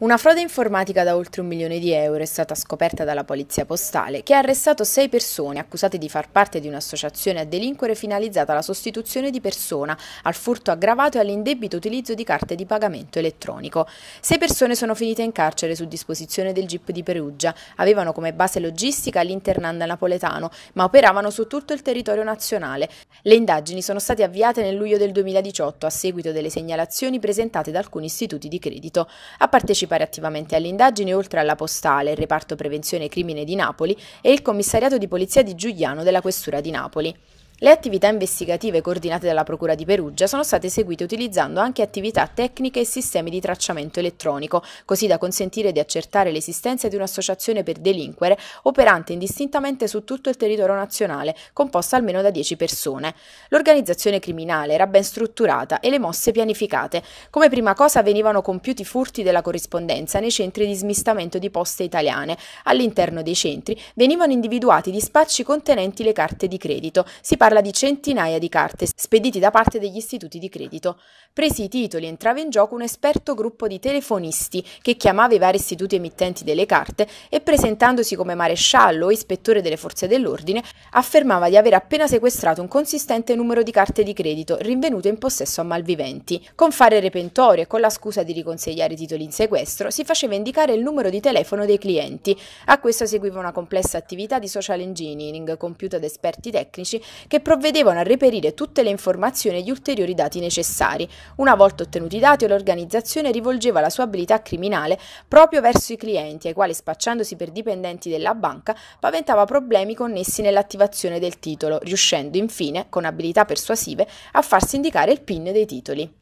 Una frode informatica da oltre un milione di euro è stata scoperta dalla Polizia Postale, che ha arrestato sei persone accusate di far parte di un'associazione a delinquere finalizzata alla sostituzione di persona, al furto aggravato e all'indebito utilizzo di carte di pagamento elettronico. Sei persone sono finite in carcere su disposizione del GIP di Perugia, avevano come base logistica l'internanda napoletano, ma operavano su tutto il territorio nazionale. Le indagini sono state avviate nel luglio del 2018 a seguito delle segnalazioni presentate da alcuni istituti di credito. A partecipare partecipare attivamente alle indagini oltre alla postale, il reparto prevenzione crimine di Napoli e il commissariato di polizia di Giuliano della Questura di Napoli. Le attività investigative coordinate dalla Procura di Perugia sono state eseguite utilizzando anche attività tecniche e sistemi di tracciamento elettronico, così da consentire di accertare l'esistenza di un'associazione per delinquere operante indistintamente su tutto il territorio nazionale, composta almeno da 10 persone. L'organizzazione criminale era ben strutturata e le mosse pianificate. Come prima cosa venivano compiuti furti della corrispondenza nei centri di smistamento di poste italiane. All'interno dei centri venivano individuati dispacci contenenti le carte di credito. Si parla parla di centinaia di carte spediti da parte degli istituti di credito. Presi i titoli entrava in gioco un esperto gruppo di telefonisti che chiamava i vari istituti emittenti delle carte e presentandosi come maresciallo o ispettore delle forze dell'ordine affermava di aver appena sequestrato un consistente numero di carte di credito rinvenute in possesso a malviventi. Con fare repentorio e con la scusa di riconsegnare i titoli in sequestro si faceva indicare il numero di telefono dei clienti. A questo seguiva una complessa attività di social engineering compiuta da esperti tecnici che che provvedevano a reperire tutte le informazioni e gli ulteriori dati necessari. Una volta ottenuti i dati, l'organizzazione rivolgeva la sua abilità criminale proprio verso i clienti, ai quali spacciandosi per dipendenti della banca paventava problemi connessi nell'attivazione del titolo, riuscendo infine, con abilità persuasive, a farsi indicare il PIN dei titoli.